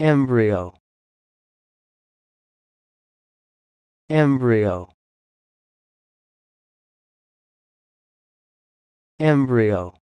embryo embryo embryo